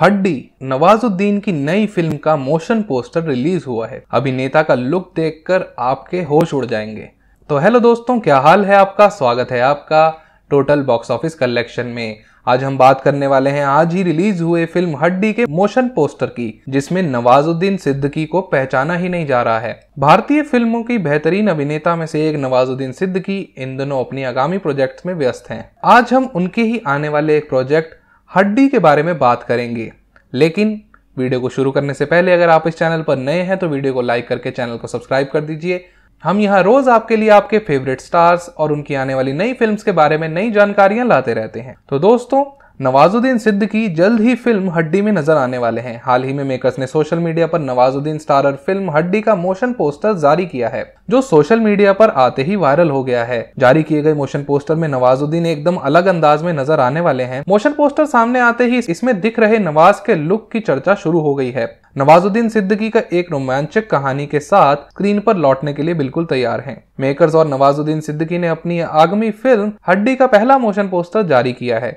हड्डी नवाजुद्दीन की नई फिल्म का मोशन पोस्टर रिलीज हुआ है अभिनेता का लुक देखकर आपके होश उड़ जाएंगे तो हेलो दोस्तों क्या हाल है आपका स्वागत है आपका टोटल बॉक्स ऑफिस कलेक्शन में आज हम बात करने वाले हैं आज ही रिलीज हुए फिल्म हड्डी के मोशन पोस्टर की जिसमें नवाजुद्दीन सिद्दकी को पहचाना ही नहीं जा रहा है भारतीय फिल्मों की बेहतरीन अभिनेता में से एक नवाजुद्दीन सिद्दकी इन दोनों अपनी आगामी प्रोजेक्ट में व्यस्त हैं आज हम उनके ही आने वाले एक प्रोजेक्ट हड्डी के बारे में बात करेंगे लेकिन वीडियो को शुरू करने से पहले अगर आप इस चैनल पर नए हैं तो वीडियो को लाइक करके चैनल को सब्सक्राइब कर दीजिए हम यहाँ रोज आपके लिए आपके फेवरेट स्टार्स और उनकी आने वाली नई फिल्म्स के बारे में नई जानकारियां लाते रहते हैं तो दोस्तों नवाजुद्दीन सिद्दीकी जल्द ही फिल्म हड्डी में नजर आने वाले हैं हाल ही में मेकर्स ने सोशल मीडिया पर नवाजुद्दीन स्टारर फिल्म हड्डी का मोशन पोस्टर जारी किया है जो सोशल मीडिया पर आते ही वायरल हो गया है जारी किए गए मोशन पोस्टर में नवाजुद्दीन एकदम अलग अंदाज में नजर आने वाले हैं मोशन पोस्टर सामने आते ही इसमें दिख रहे नवाज के लुक की चर्चा शुरू हो गई है नवाजुद्दीन सिद्दकी का एक रोमांचक कहानी के साथ स्क्रीन पर लौटने के लिए बिल्कुल तैयार हैं। मेकर्स और नवाजुद्दीन सिद्दकी ने अपनी आगामी फिल्म हड्डी का पहला मोशन पोस्टर जारी किया है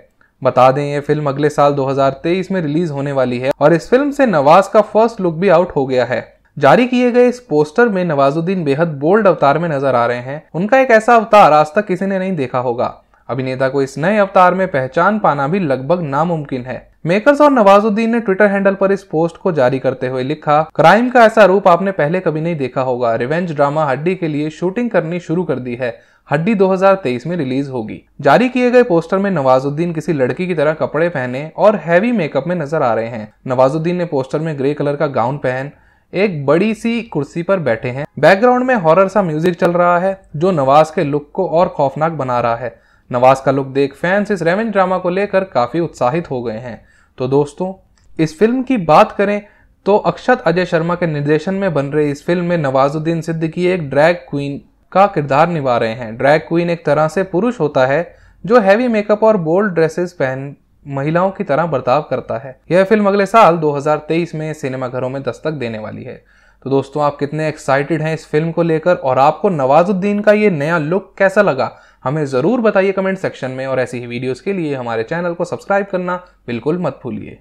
बता दें ये फिल्म अगले साल 2023 में रिलीज होने वाली है और इस फिल्म से नवाज का फर्स्ट लुक भी आउट हो गया है जारी किए गए इस पोस्टर में नवाजुद्दीन बेहद बोल्ड अवतार में नजर आ रहे हैं उनका एक ऐसा अवतार आज तक किसी ने नहीं देखा होगा अभिनेता को इस नए अवतार में पहचान पाना भी लगभग नामुमकिन है मेकर्स और नवाजुद्दीन ने ट्विटर हैंडल पर इस पोस्ट को जारी करते हुए लिखा क्राइम का ऐसा रूप आपने पहले कभी नहीं देखा होगा रिवेंज ड्रामा हड्डी के लिए शूटिंग करनी शुरू कर दी है हड्डी 2023 में रिलीज होगी जारी किए गए पोस्टर में नवाजुद्दीन किसी लड़की की तरह कपड़े पहने और हैवी मेकअप में नजर आ रहे हैं नवाजुद्दीन ने पोस्टर में ग्रे कलर का गाउन पहन एक बड़ी सी कुर्सी पर बैठे हैं बैकग्राउंड में हॉरर सा म्यूजिक चल रहा है जो नवाज के लुक को और खौफनाक बना रहा है नवाज का लुक देख फैंस इस रेवेंज ड्रामा को लेकर काफ़ी उत्साहित हो गए हैं तो दोस्तों इस फिल्म की बात करें तो अक्षत अजय शर्मा के निर्देशन में बन रही इस फिल्म में नवाजुद्दीन सिद्दीकी एक ड्रैग क्वीन का किरदार निभा रहे हैं ड्रैग क्वीन एक तरह से पुरुष होता है जो हैवी मेकअप और बोल्ड ड्रेसेस पहन महिलाओं की तरह बर्ताव करता है यह फिल्म अगले साल 2023 में सिनेमाघरों में दस्तक देने वाली है तो दोस्तों आप कितने एक्साइटेड हैं इस फिल्म को लेकर और आपको नवाजुद्दीन का ये नया लुक कैसा लगा हमें ज़रूर बताइए कमेंट सेक्शन में और ऐसी ही वीडियोज़ के लिए हमारे चैनल को सब्सक्राइब करना बिल्कुल मत भूलिए